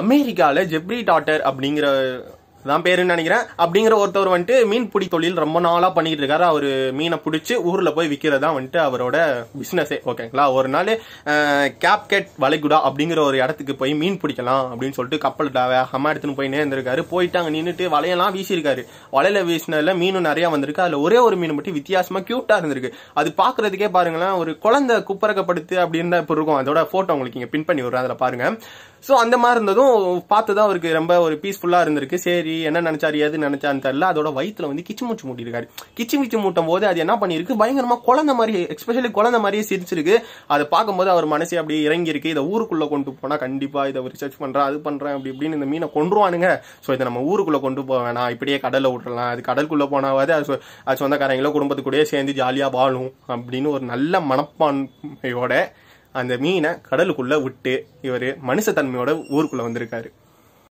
அமெரிக்காவில் Jeffrey daughter அப்படிங்கிற தான் பேருன்னு நினைக்கிறேன் அப்படிங்கிற ஒருத்தவர் வந்துட்டு மீன் பிடி தொழில் ரொம்ப நாளாக பண்ணிட்டு இருக்காரு அவர் மீனை பிடிச்சி ஊரில் போய் விற்கிறதா வந்துட்டு அவரோட பிஸ்னஸே ஓகேங்களா ஒரு நாள் கேப்கெட் வளைகுடா அப்படிங்கிற ஒரு இடத்துக்கு போய் மீன் பிடிக்கலாம் அப்படின்னு சொல்லிட்டு கப்பல் அம்மா எடுத்துன்னு போய் நேர்ந்திருக்காரு அங்கே நின்றுட்டு வலையெல்லாம் வீசியிருக்காரு வலையில வீசினதில் மீனும் நிறையா வந்திருக்கு அதில் ஒரே ஒரு மீன் மட்டும் வித்தியாசமாக க்யூட்டாக இருந்திருக்கு அது பார்க்குறதுக்கே பாருங்களேன் ஒரு குழந்தை குப்பரக்கப்படுத்து அப்படின்னு இப்போ இருக்கும் அதோட ஃபோட்டோ உங்களுக்கு இங்கே பின் பண்ணி விடுறேன் அதில் பாருங்கள் ஸோ அந்த மாதிரி இருந்ததும் பார்த்து தான் அவருக்கு ரொம்ப ஒரு பீஸ்ஃபுல்லாக இருந்திருக்கு சரி என்ன நினச்சாரு எது நினச்சான்னு தெரியல அதோட வயிற்றுல வந்து கிச்சு மூச்சு மூட்டிருக்காரு கிச்சு மிச்சு மூட்டும் போது அது என்ன பண்ணியிருக்கு பயங்கரமாக குழந்தை மாதிரி எஸ்பெஷலி குழந்தை மாதிரியே சிரிச்சிருக்கு அதை பார்க்கும்போது அவர் மனசே அப்படியே இறங்கியிருக்கு இதை ஊருக்குள்ளே கொண்டு போனால் கண்டிப்பாக இதை ரிசர்ச் பண்ணுறேன் அது பண்ணுறேன் அப்படி இப்படின்னு இந்த மீனை கொண்டுருவானுங்க ஸோ இதை நம்ம ஊருக்குள்ளே கொண்டு போக வேணாம் இப்படியே கடலில் விட்டுறலாம் அது கடலுக்குள்ளே போனாவது அது அது சொந்தக்காரங்களோ குடும்பத்துக்கூடயே சேர்ந்து ஜாலியாக வாழும் அப்படின்னு ஒரு நல்ல மனப்பான்மையோட அந்த மீனை கடலுக்குள்ள விட்டு இவர் மனுஷத்தன்மையோட ஊருக்குள்ள வந்திருக்காரு